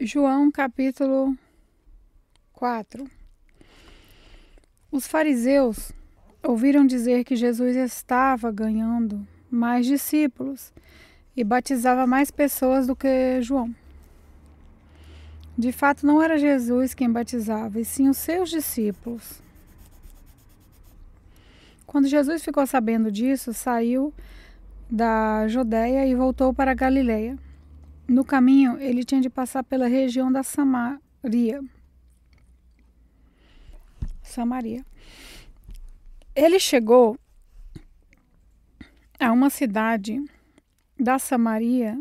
João capítulo 4 Os fariseus ouviram dizer que Jesus estava ganhando mais discípulos e batizava mais pessoas do que João. De fato, não era Jesus quem batizava, e sim os seus discípulos. Quando Jesus ficou sabendo disso, saiu da Judéia e voltou para a Galileia. No caminho, ele tinha de passar pela região da Samaria. Samaria. Ele chegou a uma cidade da Samaria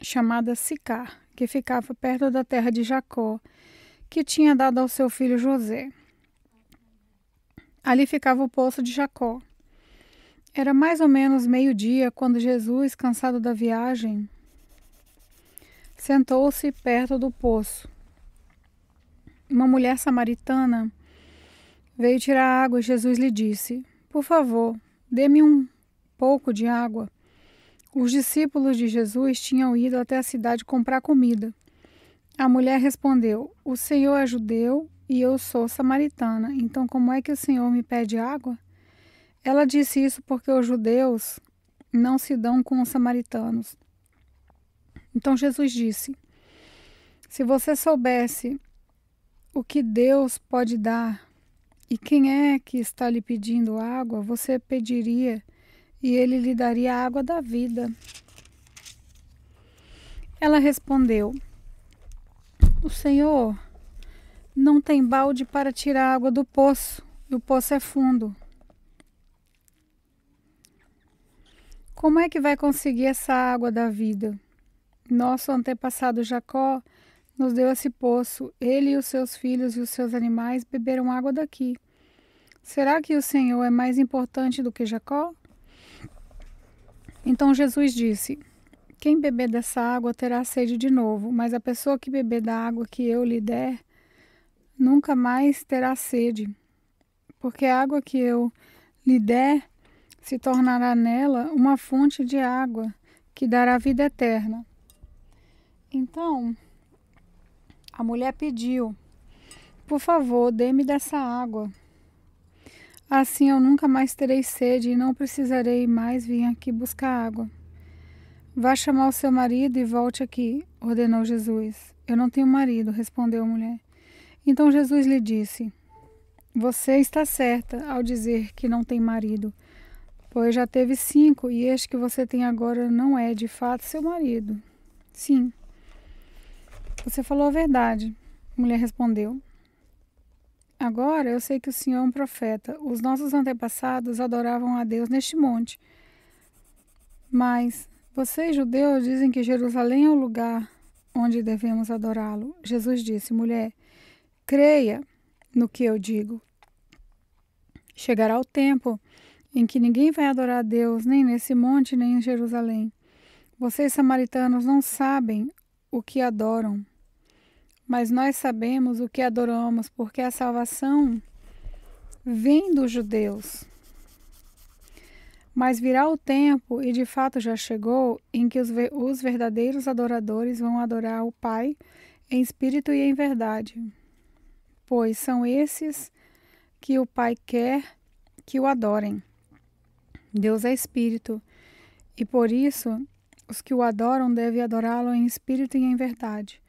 chamada Sicar, que ficava perto da terra de Jacó, que tinha dado ao seu filho José. Ali ficava o poço de Jacó. Era mais ou menos meio-dia quando Jesus, cansado da viagem, sentou-se perto do poço. Uma mulher samaritana veio tirar água e Jesus lhe disse: Por favor, dê-me um pouco de água. Os discípulos de Jesus tinham ido até a cidade comprar comida. A mulher respondeu: O Senhor é judeu e eu sou samaritana, então como é que o Senhor me pede água? Ela disse isso porque os judeus não se dão com os samaritanos. Então Jesus disse: Se você soubesse o que Deus pode dar e quem é que está lhe pedindo água, você pediria e ele lhe daria a água da vida. Ela respondeu: O Senhor não tem balde para tirar água do poço, e o poço é fundo. Como é que vai conseguir essa água da vida? Nosso antepassado Jacó nos deu esse poço, ele e os seus filhos e os seus animais beberam água daqui. Será que o Senhor é mais importante do que Jacó? Então Jesus disse: Quem beber dessa água terá sede de novo, mas a pessoa que beber da água que eu lhe der nunca mais terá sede, porque a água que eu lhe der se tornará nela uma fonte de água que dará vida eterna. Então a mulher pediu: Por favor, dê-me dessa água. Assim eu nunca mais terei sede e não precisarei mais vir aqui buscar água. Vá chamar o seu marido e volte aqui, ordenou Jesus. Eu não tenho marido, respondeu a mulher. Então Jesus lhe disse: Você está certa ao dizer que não tem marido, pois já teve cinco e este que você tem agora não é de fato seu marido. Sim. Você falou a verdade, a mulher respondeu. Agora eu sei que o Senhor é um profeta. Os nossos antepassados adoravam a Deus neste monte. Mas vocês, judeus, dizem que Jerusalém é o lugar onde devemos adorá-lo. Jesus disse: mulher, creia no que eu digo. Chegará o tempo em que ninguém vai adorar a Deus, nem nesse monte, nem em Jerusalém. Vocês, samaritanos, não sabem o que adoram mas nós sabemos o que adoramos, porque a salvação vem dos judeus. Mas virá o tempo, e de fato já chegou, em que os, os verdadeiros adoradores vão adorar o Pai em espírito e em verdade, pois são esses que o Pai quer que o adorem. Deus é espírito, e por isso os que o adoram devem adorá-lo em espírito e em verdade.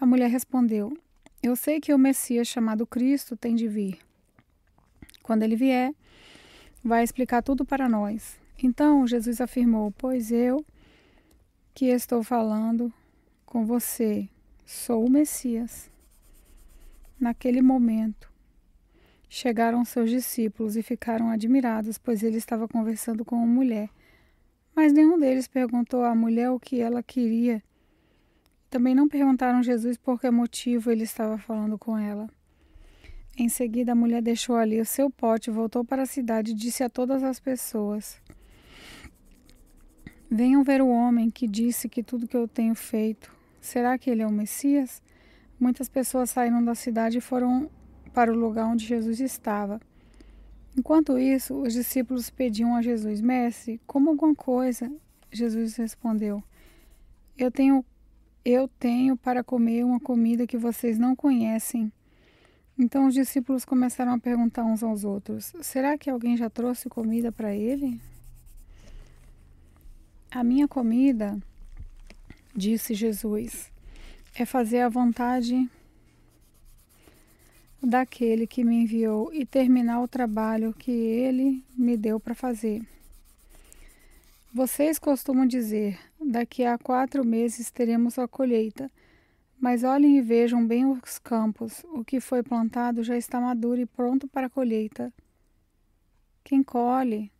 A mulher respondeu: Eu sei que o Messias chamado Cristo tem de vir. Quando ele vier, vai explicar tudo para nós. Então Jesus afirmou: Pois eu que estou falando com você, sou o Messias. Naquele momento, chegaram seus discípulos e ficaram admirados, pois ele estava conversando com uma mulher. Mas nenhum deles perguntou à mulher o que ela queria também não perguntaram Jesus por que motivo ele estava falando com ela. Em seguida, a mulher deixou ali o seu pote, voltou para a cidade e disse a todas as pessoas: Venham ver o homem que disse que tudo que eu tenho feito. Será que ele é o Messias? Muitas pessoas saíram da cidade e foram para o lugar onde Jesus estava. Enquanto isso, os discípulos pediam a Jesus: Mestre, como alguma coisa? Jesus respondeu: Eu tenho eu tenho para comer uma comida que vocês não conhecem. Então os discípulos começaram a perguntar uns aos outros: Será que alguém já trouxe comida para ele? A minha comida, disse Jesus, é fazer a vontade daquele que me enviou e terminar o trabalho que ele me deu para fazer. Vocês costumam dizer: daqui a quatro meses teremos a colheita. Mas olhem e vejam bem os campos. O que foi plantado já está maduro e pronto para a colheita. Quem colhe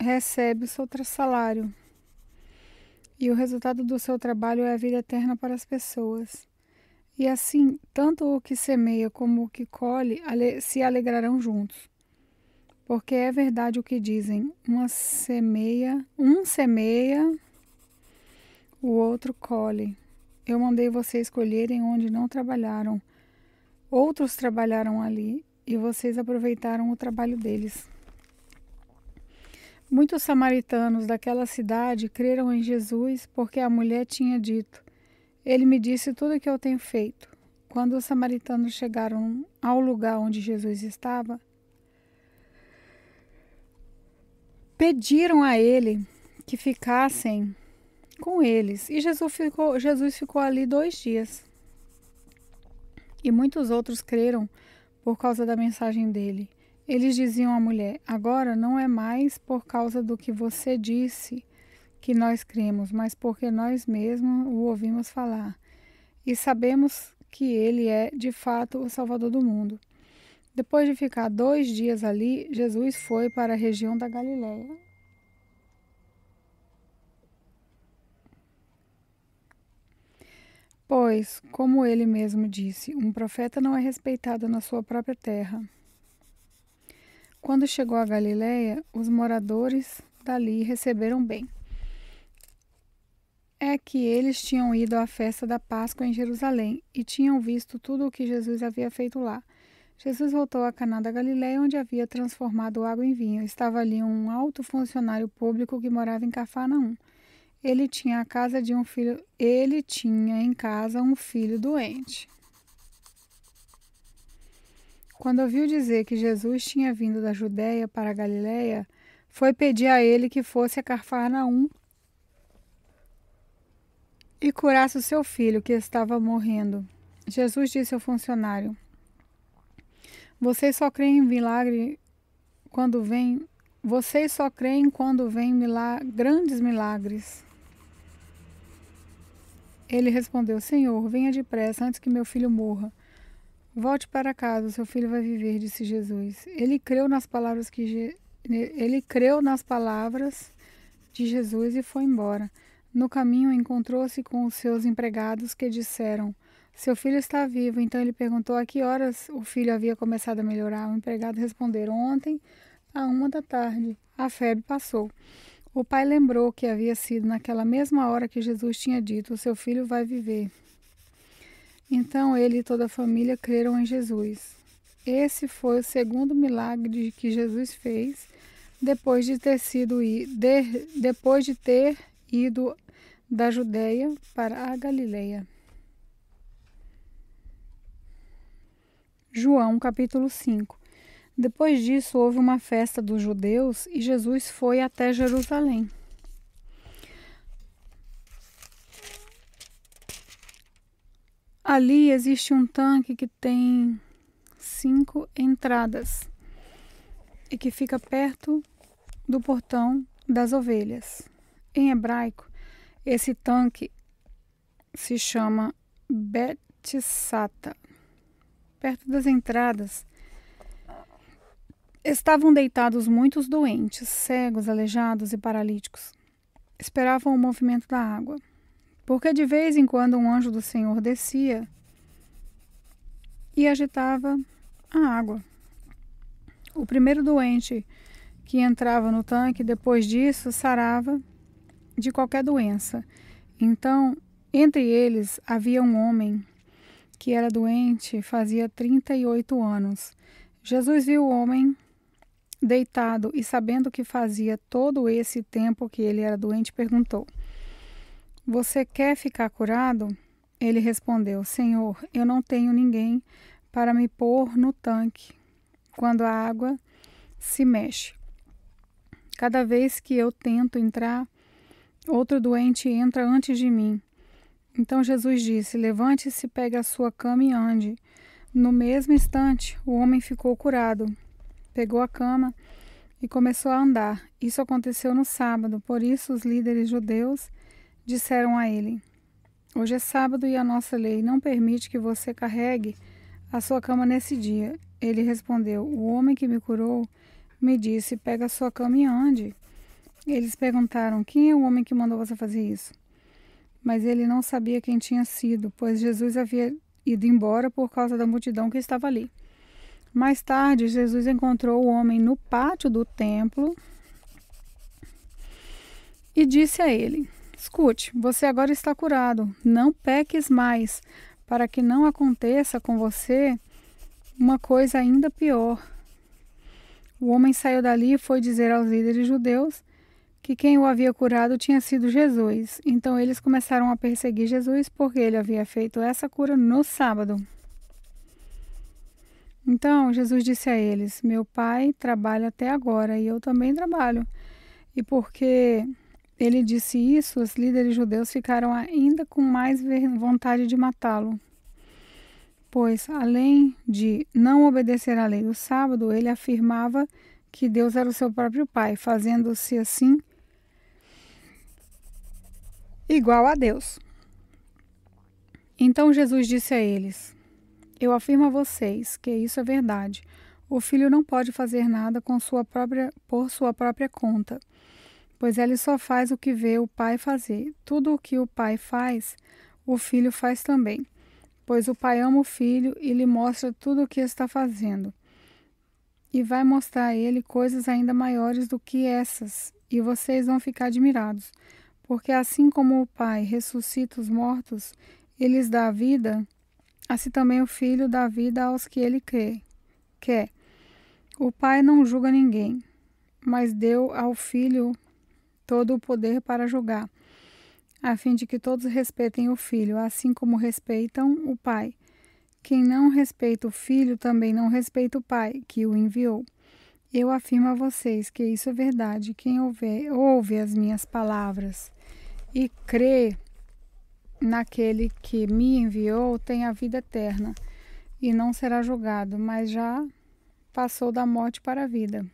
recebe o seu salário. E o resultado do seu trabalho é a vida eterna para as pessoas. E assim, tanto o que semeia como o que colhe se alegrarão juntos. Porque é verdade o que dizem, uma semeia, um semeia, o outro colhe. Eu mandei vocês colherem onde não trabalharam. Outros trabalharam ali e vocês aproveitaram o trabalho deles. Muitos samaritanos daquela cidade creram em Jesus porque a mulher tinha dito: Ele me disse tudo o que eu tenho feito. Quando os samaritanos chegaram ao lugar onde Jesus estava, pediram a ele que ficassem com eles. E Jesus ficou, Jesus ficou ali dois dias. E muitos outros creram por causa da mensagem dele. Eles diziam à mulher: Agora não é mais por causa do que você disse que nós cremos, mas porque nós mesmos o ouvimos falar e sabemos que ele é de fato o Salvador do mundo. Depois de ficar dois dias ali, Jesus foi para a região da Galiléia. Pois, como ele mesmo disse, um profeta não é respeitado na sua própria terra. Quando chegou a Galiléia, os moradores dali receberam bem. É que eles tinham ido à festa da Páscoa em Jerusalém e tinham visto tudo o que Jesus havia feito lá Jesus voltou a Caná da Galiléia, onde havia transformado água em vinho. Estava ali um alto funcionário público que morava em Cafarnaum. Ele tinha a casa de um filho, ele tinha em casa um filho doente. Quando ouviu dizer que Jesus tinha vindo da Judéia para a Galiléia, foi pedir a ele que fosse a Cafarnaum e curasse o seu filho que estava morrendo. Jesus disse ao funcionário: vocês só creem em milagre quando vem. Vocês só creem quando vem milag grandes milagres. Ele respondeu: Senhor, venha depressa antes que meu filho morra. Volte para casa, seu filho vai viver, disse Jesus. Ele creu nas palavras que Je... ele creu nas palavras de Jesus e foi embora. No caminho encontrou-se com os seus empregados que disseram: seu filho está vivo, então ele perguntou a que horas o filho havia começado a melhorar. O empregado respondeu: Ontem, à uma da tarde. A febre passou. O pai lembrou que havia sido naquela mesma hora que Jesus tinha dito: O seu filho vai viver. Então ele e toda a família creram em Jesus. Esse foi o segundo milagre que Jesus fez depois de ter sido de, depois de ter ido da Judeia para a Galileia. João capítulo 5. Depois disso houve uma festa dos judeus e Jesus foi até Jerusalém. Ali existe um tanque que tem cinco entradas e que fica perto do portão das ovelhas. Em hebraico, esse tanque se chama Betsata perto das entradas, estavam deitados muitos doentes, cegos, aleijados e paralíticos. Esperavam o movimento da água, porque de vez em quando um anjo do Senhor descia e agitava a água. O primeiro doente que entrava no tanque, depois disso, sarava de qualquer doença. Então, entre eles havia um homem que era doente fazia 38 anos. Jesus viu o homem deitado e, sabendo que fazia todo esse tempo que ele era doente, perguntou: Você quer ficar curado? Ele respondeu: Senhor, eu não tenho ninguém para me pôr no tanque quando a água se mexe. Cada vez que eu tento entrar, outro doente entra antes de mim. Então Jesus disse: Levante-se, pegue a sua cama e ande. No mesmo instante, o homem ficou curado. Pegou a cama e começou a andar. Isso aconteceu no sábado, por isso os líderes judeus disseram a ele: Hoje é sábado e a nossa lei não permite que você carregue a sua cama nesse dia. Ele respondeu: O homem que me curou me disse: Pega a sua cama e ande. Eles perguntaram: Quem é o homem que mandou você fazer isso? mas ele não sabia quem tinha sido, pois Jesus havia ido embora por causa da multidão que estava ali. Mais tarde, Jesus encontrou o homem no pátio do templo e disse a ele: Escute, você agora está curado, não peques mais, para que não aconteça com você uma coisa ainda pior. O homem saiu dali e foi dizer aos líderes judeus que quem o havia curado tinha sido Jesus. Então eles começaram a perseguir Jesus porque ele havia feito essa cura no sábado. Então Jesus disse a eles: Meu pai trabalha até agora e eu também trabalho. E porque ele disse isso, os líderes judeus ficaram ainda com mais vontade de matá-lo. Pois, além de não obedecer à lei do sábado, ele afirmava que Deus era o seu próprio pai, fazendo-se assim igual a Deus. Então Jesus disse a eles: Eu afirmo a vocês que isso é verdade. O filho não pode fazer nada com sua própria, por sua própria conta, pois ele só faz o que vê o pai fazer. Tudo o que o pai faz, o filho faz também, pois o pai ama o filho e lhe mostra tudo o que está fazendo. E vai mostrar a ele coisas ainda maiores do que essas, e vocês vão ficar admirados porque assim como o Pai ressuscita os mortos e lhes dá vida, assim também o Filho dá vida aos que ele crê. Quer. O Pai não julga ninguém, mas deu ao Filho todo o poder para julgar, a fim de que todos respeitem o Filho, assim como respeitam o Pai. Quem não respeita o Filho também não respeita o Pai que o enviou. Eu afirmo a vocês que isso é verdade. Quem ouve, ouve as minhas palavras e crê naquele que me enviou tem a vida eterna e não será julgado, mas já passou da morte para a vida.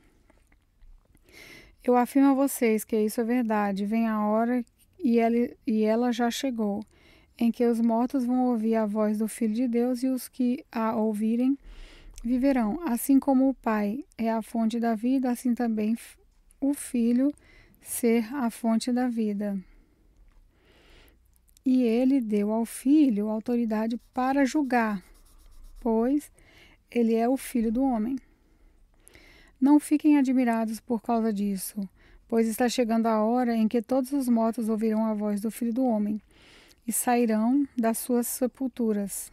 Eu afirmo a vocês que isso é verdade. Vem a hora e ela, e ela já chegou, em que os mortos vão ouvir a voz do Filho de Deus e os que a ouvirem viverão. Assim como o Pai é a fonte da vida, assim também o Filho ser a fonte da vida. E ele deu ao Filho autoridade para julgar, pois ele é o Filho do homem. Não fiquem admirados por causa disso, pois está chegando a hora em que todos os mortos ouvirão a voz do Filho do homem e sairão das suas sepulturas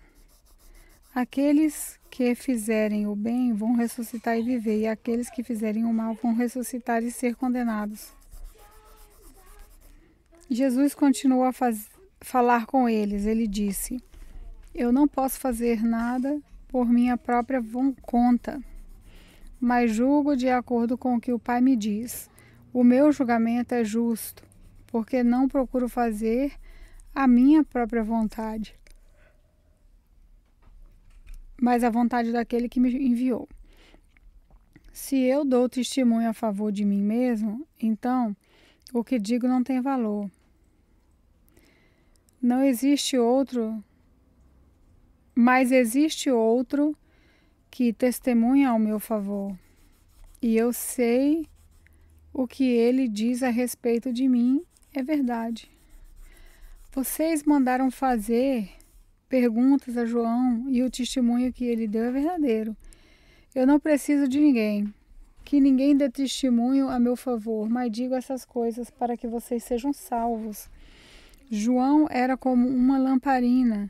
Aqueles que fizerem o bem vão ressuscitar e viver, e aqueles que fizerem o mal vão ressuscitar e ser condenados. Jesus continuou a faz... falar com eles. Ele disse: Eu não posso fazer nada por minha própria conta, mas julgo de acordo com o que o Pai me diz. O meu julgamento é justo, porque não procuro fazer a minha própria vontade, mas a vontade daquele que me enviou. Se eu dou testemunho a favor de mim mesmo, então o que digo não tem valor. Não existe outro, mas existe outro que testemunha ao meu favor. E eu sei o que ele diz a respeito de mim é verdade. Vocês mandaram fazer perguntas a João e o testemunho que ele deu é verdadeiro. Eu não preciso de ninguém, que ninguém dê testemunho a meu favor, mas digo essas coisas para que vocês sejam salvos. João era como uma lamparina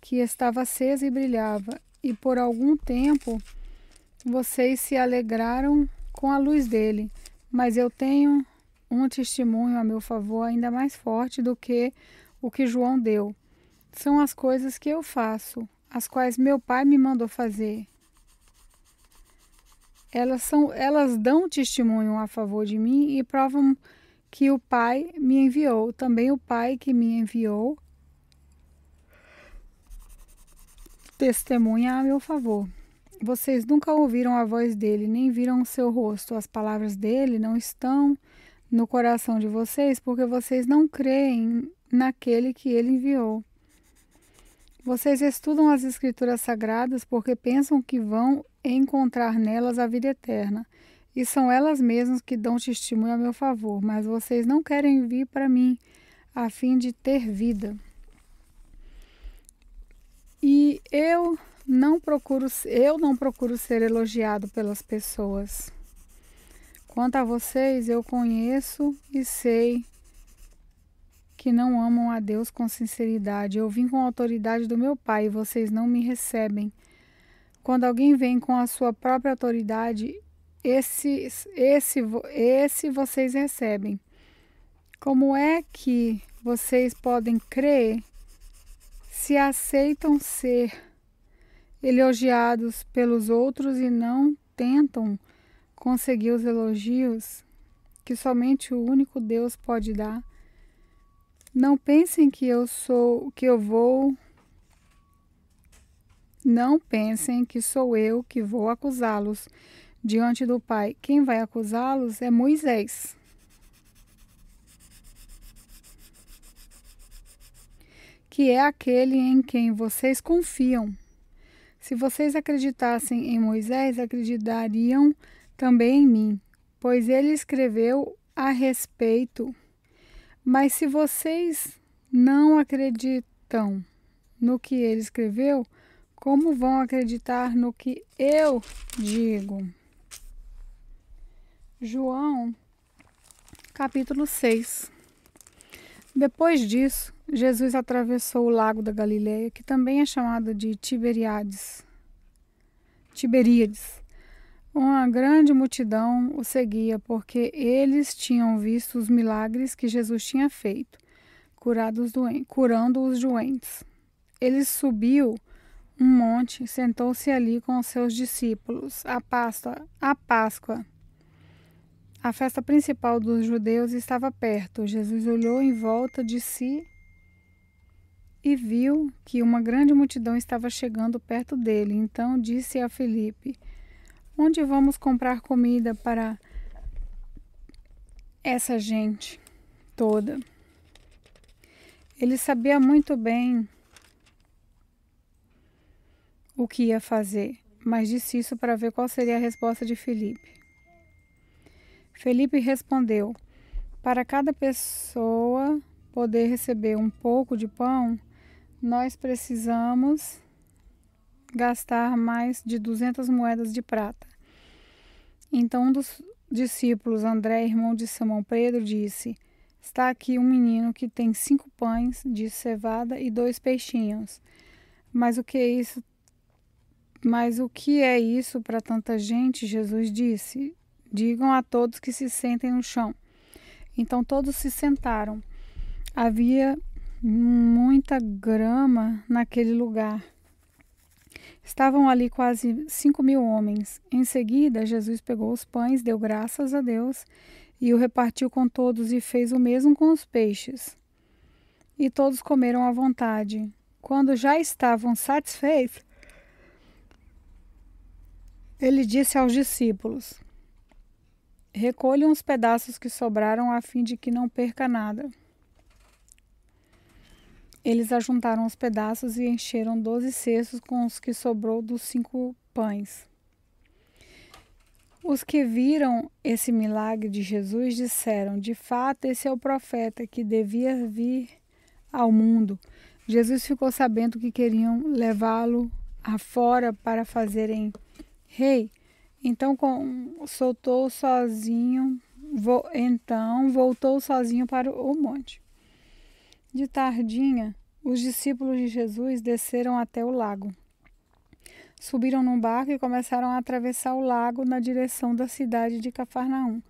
que estava acesa e brilhava, e por algum tempo vocês se alegraram com a luz dele, mas eu tenho um testemunho a meu favor ainda mais forte do que o que João deu. São as coisas que eu faço, as quais meu pai me mandou fazer. Elas, são, elas dão testemunho a favor de mim e provam que o Pai me enviou, também o Pai que me enviou testemunha a meu favor. Vocês nunca ouviram a voz dele, nem viram o seu rosto. As palavras dele não estão no coração de vocês, porque vocês não creem naquele que ele enviou. Vocês estudam as Escrituras Sagradas porque pensam que vão encontrar nelas a vida eterna, e são elas mesmas que dão testemunho a meu favor, mas vocês não querem vir para mim a fim de ter vida. E eu não procuro, eu não procuro ser elogiado pelas pessoas. Quanto a vocês, eu conheço e sei que não amam a Deus com sinceridade. Eu vim com a autoridade do meu Pai e vocês não me recebem. Quando alguém vem com a sua própria autoridade, esse, esse, esse vocês recebem. Como é que vocês podem crer se aceitam ser elogiados pelos outros e não tentam conseguir os elogios que somente o único Deus pode dar? Não pensem que eu sou, que eu vou. Não pensem que sou eu que vou acusá-los diante do Pai. Quem vai acusá-los é Moisés. Que é aquele em quem vocês confiam. Se vocês acreditassem em Moisés, acreditariam também em mim, pois ele escreveu a respeito mas se vocês não acreditam no que ele escreveu, como vão acreditar no que eu digo? João, capítulo 6. Depois disso, Jesus atravessou o lago da Galileia, que também é chamado de Tiberiades. Tiberíades. Uma grande multidão o seguia porque eles tinham visto os milagres que Jesus tinha feito, curando os doentes. Ele subiu um monte, sentou-se ali com os seus discípulos. A Páscoa, a Páscoa, a festa principal dos judeus estava perto. Jesus olhou em volta de si e viu que uma grande multidão estava chegando perto dele. Então disse a Felipe: Onde vamos comprar comida para essa gente toda? Ele sabia muito bem o que ia fazer, mas disse isso para ver qual seria a resposta de Felipe. Felipe respondeu: Para cada pessoa poder receber um pouco de pão, nós precisamos gastar mais de 200 moedas de prata. Então um dos discípulos, André, irmão de Simão Pedro, disse: Está aqui um menino que tem cinco pães de cevada e dois peixinhos. Mas o que é isso? Mas o que é isso para tanta gente? Jesus disse: Digam a todos que se sentem no chão. Então todos se sentaram. Havia muita grama naquele lugar Estavam ali quase cinco mil homens. Em seguida, Jesus pegou os pães, deu graças a Deus e o repartiu com todos e fez o mesmo com os peixes. E todos comeram à vontade. Quando já estavam satisfeitos, ele disse aos discípulos: Recolham os pedaços que sobraram a fim de que não perca nada. Eles ajuntaram os pedaços e encheram doze cestos com os que sobrou dos cinco pães. Os que viram esse milagre de Jesus disseram: De fato, esse é o profeta que devia vir ao mundo. Jesus ficou sabendo que queriam levá-lo afora para fazerem rei. Então com, soltou sozinho, vo, então voltou sozinho para o monte. De tardinha, os discípulos de Jesus desceram até o lago. Subiram num barco e começaram a atravessar o lago na direção da cidade de Cafarnaum.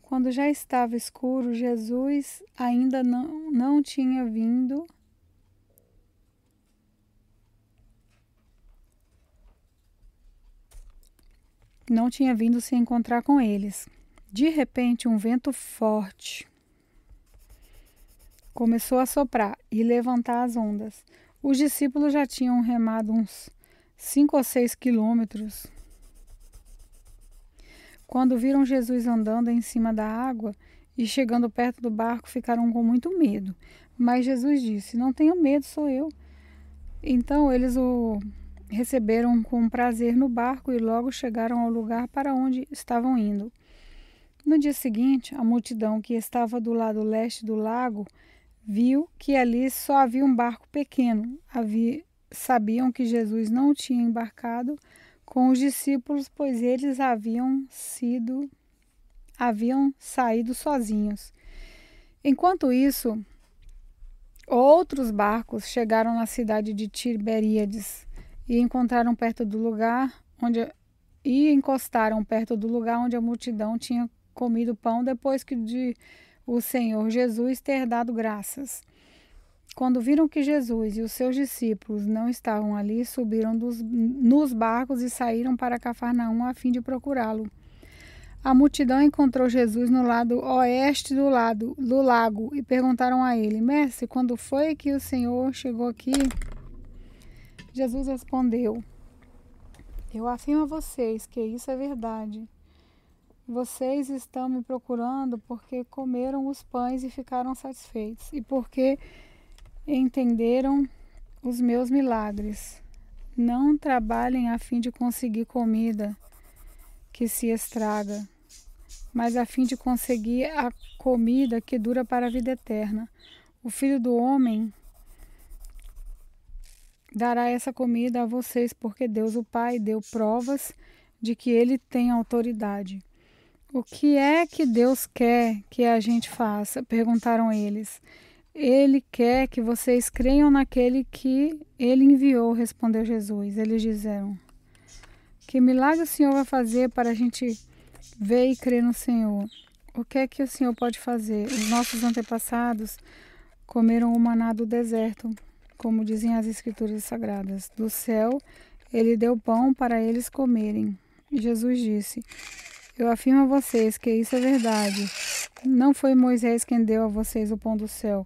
Quando já estava escuro, Jesus ainda não, não tinha vindo não tinha vindo se encontrar com eles. De repente, um vento forte Começou a soprar e levantar as ondas. Os discípulos já tinham remado uns cinco ou seis quilômetros. Quando viram Jesus andando em cima da água e chegando perto do barco, ficaram com muito medo. Mas Jesus disse: Não tenham medo, sou eu. Então eles o receberam com prazer no barco e logo chegaram ao lugar para onde estavam indo. No dia seguinte, a multidão que estava do lado leste do lago viu que ali só havia um barco pequeno. Havia, sabiam que Jesus não tinha embarcado com os discípulos, pois eles haviam sido haviam saído sozinhos. Enquanto isso, outros barcos chegaram na cidade de Tiberíades e encontraram perto do lugar onde e encostaram perto do lugar onde a multidão tinha comido pão depois que de o Senhor Jesus ter dado graças. Quando viram que Jesus e os seus discípulos não estavam ali, subiram dos, nos barcos e saíram para Cafarnaum a fim de procurá-lo. A multidão encontrou Jesus no lado oeste do lado do lago e perguntaram a ele: Mestre, quando foi que o Senhor chegou aqui? Jesus respondeu: Eu afirmo a vocês que isso é verdade. Vocês estão me procurando porque comeram os pães e ficaram satisfeitos, e porque entenderam os meus milagres. Não trabalhem a fim de conseguir comida que se estraga, mas a fim de conseguir a comida que dura para a vida eterna. O filho do homem dará essa comida a vocês, porque Deus, o Pai, deu provas de que ele tem autoridade. O que é que Deus quer que a gente faça? perguntaram eles. Ele quer que vocês creiam naquele que ele enviou, respondeu Jesus. Eles disseram: Que milagre o Senhor vai fazer para a gente ver e crer no Senhor? O que é que o Senhor pode fazer? Os nossos antepassados comeram o maná do deserto, como dizem as Escrituras Sagradas. Do céu, ele deu pão para eles comerem. Jesus disse: eu afirmo a vocês que isso é verdade. Não foi Moisés quem deu a vocês o pão do céu,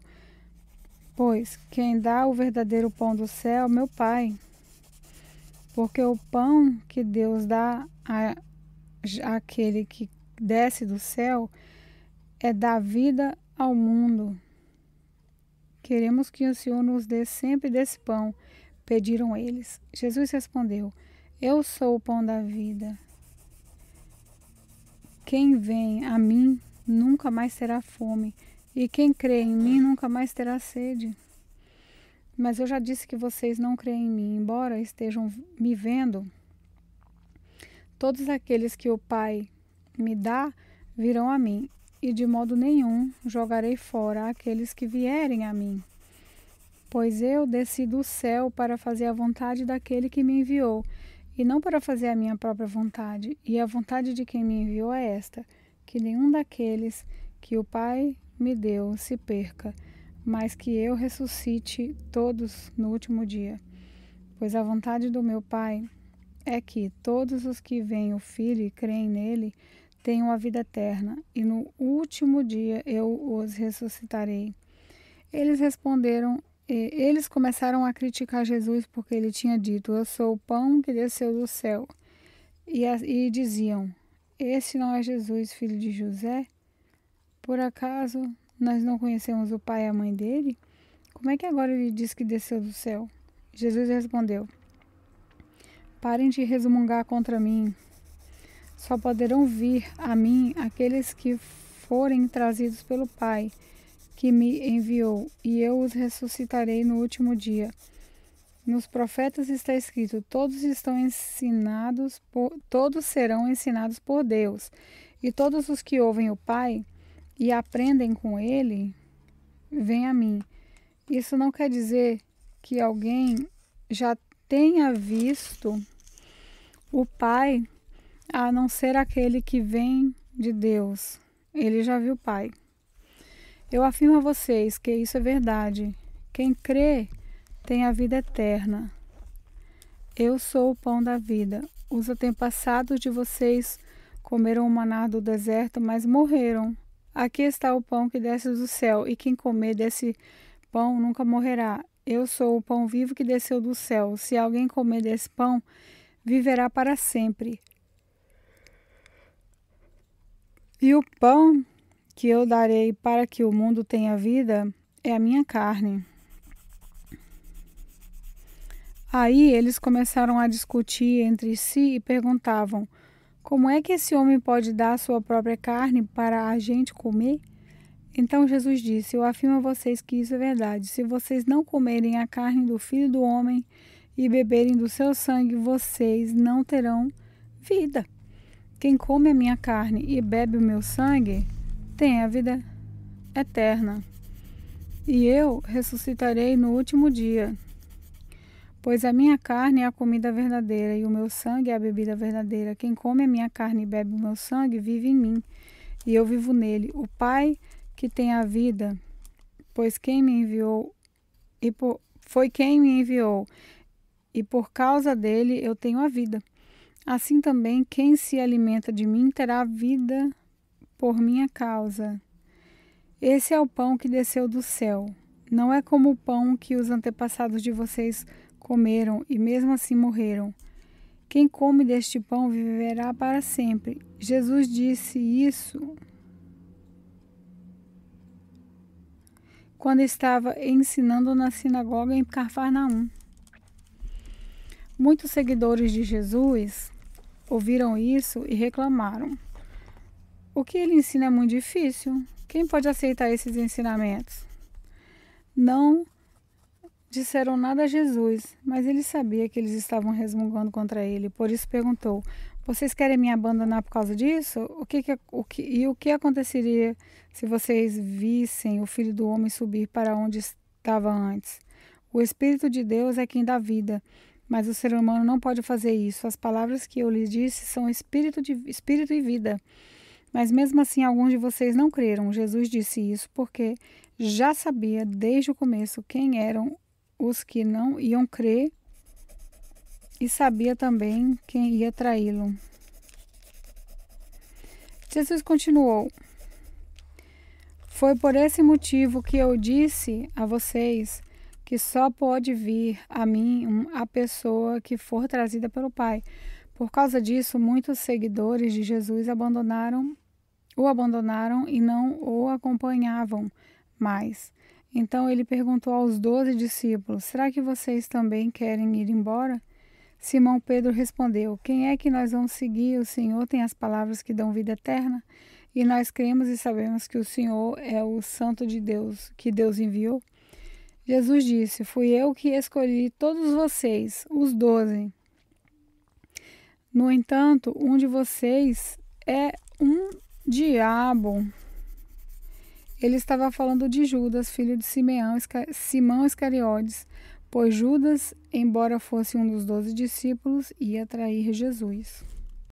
pois quem dá o verdadeiro pão do céu é meu Pai. Porque o pão que Deus dá a, àquele que desce do céu é dar vida ao mundo. Queremos que o Senhor nos dê sempre desse pão, pediram eles. Jesus respondeu: Eu sou o pão da vida. Quem vem a mim nunca mais terá fome, e quem crê em mim nunca mais terá sede. Mas eu já disse que vocês não creem em mim, embora estejam me vendo. Todos aqueles que o Pai me dá virão a mim, e de modo nenhum jogarei fora aqueles que vierem a mim. Pois eu desci do céu para fazer a vontade daquele que me enviou, e não para fazer a minha própria vontade, e a vontade de quem me enviou é esta: que nenhum daqueles que o Pai me deu se perca, mas que eu ressuscite todos no último dia. Pois a vontade do meu Pai é que todos os que veem o Filho e creem nele tenham a vida eterna, e no último dia eu os ressuscitarei. Eles responderam eles começaram a criticar Jesus porque ele tinha dito: Eu sou o pão que desceu do céu. E, e diziam: Esse não é Jesus, filho de José? Por acaso nós não conhecemos o pai e a mãe dele? Como é que agora ele diz que desceu do céu? Jesus respondeu: Parem de resmungar contra mim. Só poderão vir a mim aqueles que forem trazidos pelo Pai que me enviou, e eu os ressuscitarei no último dia. Nos profetas está escrito: todos estão ensinados, por, todos serão ensinados por Deus, e todos os que ouvem o Pai e aprendem com ele, vêm a mim. Isso não quer dizer que alguém já tenha visto o Pai, a não ser aquele que vem de Deus. Ele já viu o Pai. Eu afirmo a vocês que isso é verdade. Quem crê tem a vida eterna. Eu sou o pão da vida. Os antepassados de vocês comeram o maná do deserto, mas morreram. Aqui está o pão que desce do céu, e quem comer desse pão nunca morrerá. Eu sou o pão vivo que desceu do céu. Se alguém comer desse pão, viverá para sempre. E o pão que eu darei para que o mundo tenha vida é a minha carne. Aí eles começaram a discutir entre si e perguntavam: Como é que esse homem pode dar sua própria carne para a gente comer? Então Jesus disse: Eu afirmo a vocês que isso é verdade. Se vocês não comerem a carne do filho do homem e beberem do seu sangue, vocês não terão vida. Quem come a minha carne e bebe o meu sangue tem a vida eterna, e eu ressuscitarei no último dia. Pois a minha carne é a comida verdadeira, e o meu sangue é a bebida verdadeira. Quem come a minha carne e bebe o meu sangue vive em mim, e eu vivo nele. O Pai que tem a vida, pois quem me enviou e por, foi quem me enviou, e por causa dele eu tenho a vida. Assim também quem se alimenta de mim terá vida por minha causa. Esse é o pão que desceu do céu. Não é como o pão que os antepassados de vocês comeram e mesmo assim morreram. Quem come deste pão viverá para sempre. Jesus disse isso quando estava ensinando na sinagoga em Cafarnaum. Muitos seguidores de Jesus ouviram isso e reclamaram. O que ele ensina é muito difícil. Quem pode aceitar esses ensinamentos? Não disseram nada a Jesus, mas ele sabia que eles estavam resmungando contra ele, por isso perguntou: Vocês querem me abandonar por causa disso? O que, que, o que, e o que aconteceria se vocês vissem o filho do homem subir para onde estava antes? O Espírito de Deus é quem dá vida, mas o ser humano não pode fazer isso. As palavras que eu lhes disse são espírito, de, espírito e vida. Mas mesmo assim, alguns de vocês não creram. Jesus disse isso porque já sabia desde o começo quem eram os que não iam crer e sabia também quem ia traí-lo. Jesus continuou: Foi por esse motivo que eu disse a vocês que só pode vir a mim a pessoa que for trazida pelo Pai. Por causa disso, muitos seguidores de Jesus abandonaram o abandonaram e não o acompanhavam mais. Então ele perguntou aos doze discípulos: Será que vocês também querem ir embora? Simão Pedro respondeu: Quem é que nós vamos seguir? O Senhor tem as palavras que dão vida eterna, e nós cremos e sabemos que o Senhor é o Santo de Deus, que Deus enviou. Jesus disse: Fui eu que escolhi todos vocês, os doze. No entanto, um de vocês é um diabo, ele estava falando de Judas, filho de Simeão, Isca, Simão Iscariotes, pois Judas, embora fosse um dos doze discípulos, ia trair Jesus.